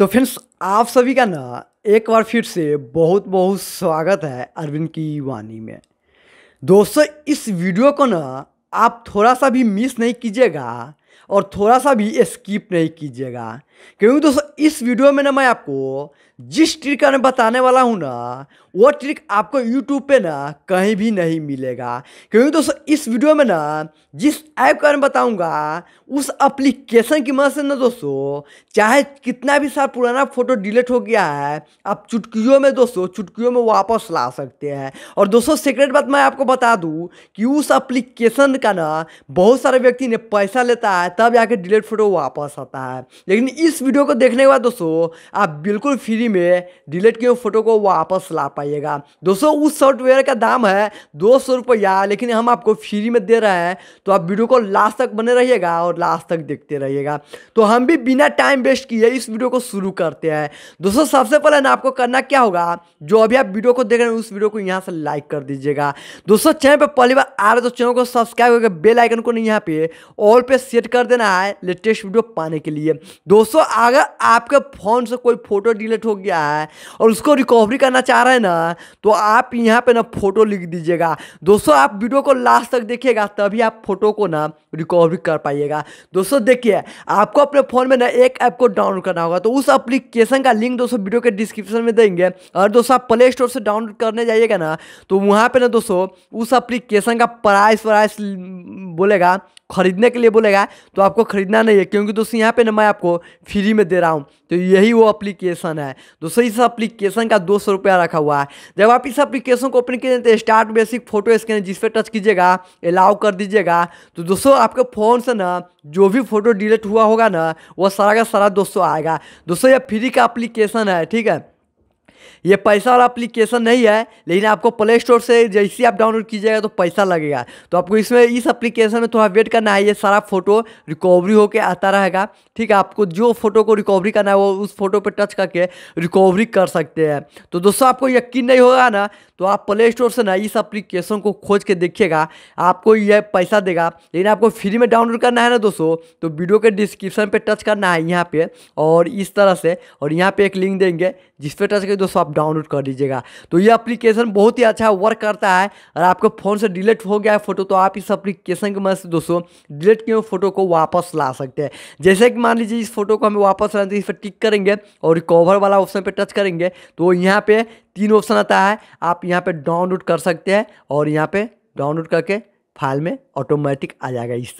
तो फ्रेंड्स आप सभी का ना एक बार फिर से बहुत बहुत स्वागत है अरविंद की वाणी में दोस्तों इस वीडियो को ना आप थोड़ा सा भी मिस नहीं कीजिएगा और थोड़ा सा भी स्किप नहीं कीजिएगा क्योंकि दोस्तों इस वीडियो में ना मैं आपको जिस ट्रिक का मैं बताने वाला हूँ ना वो ट्रिक आपको यूट्यूब पे ना कहीं भी नहीं मिलेगा क्योंकि दोस्तों इस वीडियो में ना जिस ऐप का मैं बताऊँगा उस एप्लीकेशन की मदद से ना दोस्तों चाहे कितना भी साल पुराना फोटो डिलीट हो गया है आप चुटकियों में दोस्तों चुटकियों में वापस ला सकते हैं और दोस्तों सीक्रेट बात मैं आपको बता दूँ कि उस एप्लीकेशन का ना बहुत सारे व्यक्ति ने पैसा लेता है होता है तब जाके डिलीट फोटो वापस आता है लेकिन इस वीडियो को देखने के बाद दोस्तों आप बिल्कुल फ्री में डिलीट किए फोटो को वापस ला पाइएगा दोस्तों उस सॉफ्टवेयर का दाम है दो रुपया लेकिन हम आपको फ्री में दे रहे हैं तो आप वीडियो को लास्ट तक बने रहिएगा और लास्ट तक देखते रहिएगा तो हम भी बिना टाइम वेस्ट किए इस वीडियो को शुरू करते हैं दोस्तों सबसे पहले ना आपको करना क्या होगा जो अभी आप वीडियो को देख रहे हैं उस वीडियो को यहाँ से लाइक कर दीजिएगा दोस्तों चैनल पर पहली बार आ रहे तो चैनल को सब्सक्राइब करके बेल आइकन को नहीं यहाँ पे ऑल पे सेट कर देना है लेटेस्ट वीडियो पाने के लिए दोस्तों अगर आपके फ़ोन से कोई फ़ोटो डिलीट हो गया है और उसको रिकवरी करना चाह रहे हैं ना तो आप यहाँ पे ना फ़ोटो लिख दीजिएगा दोस्तों आप वीडियो को लास्ट तक देखिएगा तभी आप फ़ोटो को ना रिकवरी कर पाइएगा दोस्तों देखिए आपको अपने फ़ोन में ना एक ऐप को डाउनलोड करना होगा तो उस एप्लीकेशन का लिंक दोस्तों वीडियो के डिस्क्रिप्शन में देंगे और दोस्तों आप प्ले स्टोर से डाउनलोड करने जाइएगा ना तो वहाँ पर ना दोस्तों उस एप्लीकेशन का प्राइस वाइस बोलेगा खरीदने के लिए बोलेगा तो आपको खरीदना नहीं है क्योंकि दोस्तों यहाँ पे ना मैं आपको फ्री में दे रहा हूँ तो यही वो एप्लीकेशन है दोस्तों इस एप्लीकेशन का दो सौ रुपया रखा हुआ है जब आप इस एप्लीकेशन को ओपन कीजिए तो स्टार्ट बेसिक फोटो स्कैन जिस पर टच कीजिएगा अलाउ कर दीजिएगा तो दोस्तों आपके फ़ोन से ना जो भी फोटो डिलीट हुआ होगा ना वो सारा का सारा दोस्तों आएगा दोस्तों यह फ्री का एप्लीकेशन है ठीक है ये पैसा वाला अप्लीकेशन नहीं है लेकिन आपको प्ले स्टोर से जैसे ही आप डाउनलोड कीजिएगा तो पैसा लगेगा तो आपको इसमें इस अप्लीकेशन में थोड़ा वेट करना है ये सारा फोटो रिकवरी होकर आता रहेगा ठीक है आपको जो फोटो को रिकवरी करना है वो उस फोटो पर टच करके रिकवरी कर सकते हैं तो दोस्तों आपको यकीन नहीं होगा ना तो आप प्ले स्टोर से ना इस अप्लीकेशन को खोज के देखिएगा आपको यह पैसा देगा लेकिन आपको फ्री में डाउनलोड करना है ना दोस्तों तो वीडियो के डिस्क्रिप्शन पर टच करना है यहाँ पर और इस तरह से और यहाँ पर एक लिंक देंगे जिस पर टच करके दोस्तों आप आप डाउनलोड कर लीजिएगा तो ये एप्लीकेशन बहुत ही अच्छा वर्क करता है और आपके फ़ोन से डिलीट हो गया है फोटो तो आप इस एप्लीकेशन के मदद से दोस्तों डिलीट किए हुए फोटो को वापस ला सकते हैं जैसे कि मान लीजिए इस फोटो को हमें वापस लाना इस पर टिक करेंगे और रिकवर वाला ऑप्शन पर टच करेंगे तो यहाँ पे तीन ऑप्शन आता है आप यहाँ पे डाउनलोड कर सकते हैं और यहाँ पे डाउनलोड करके फाइल में ऑटोमेटिक आ जाएगा इस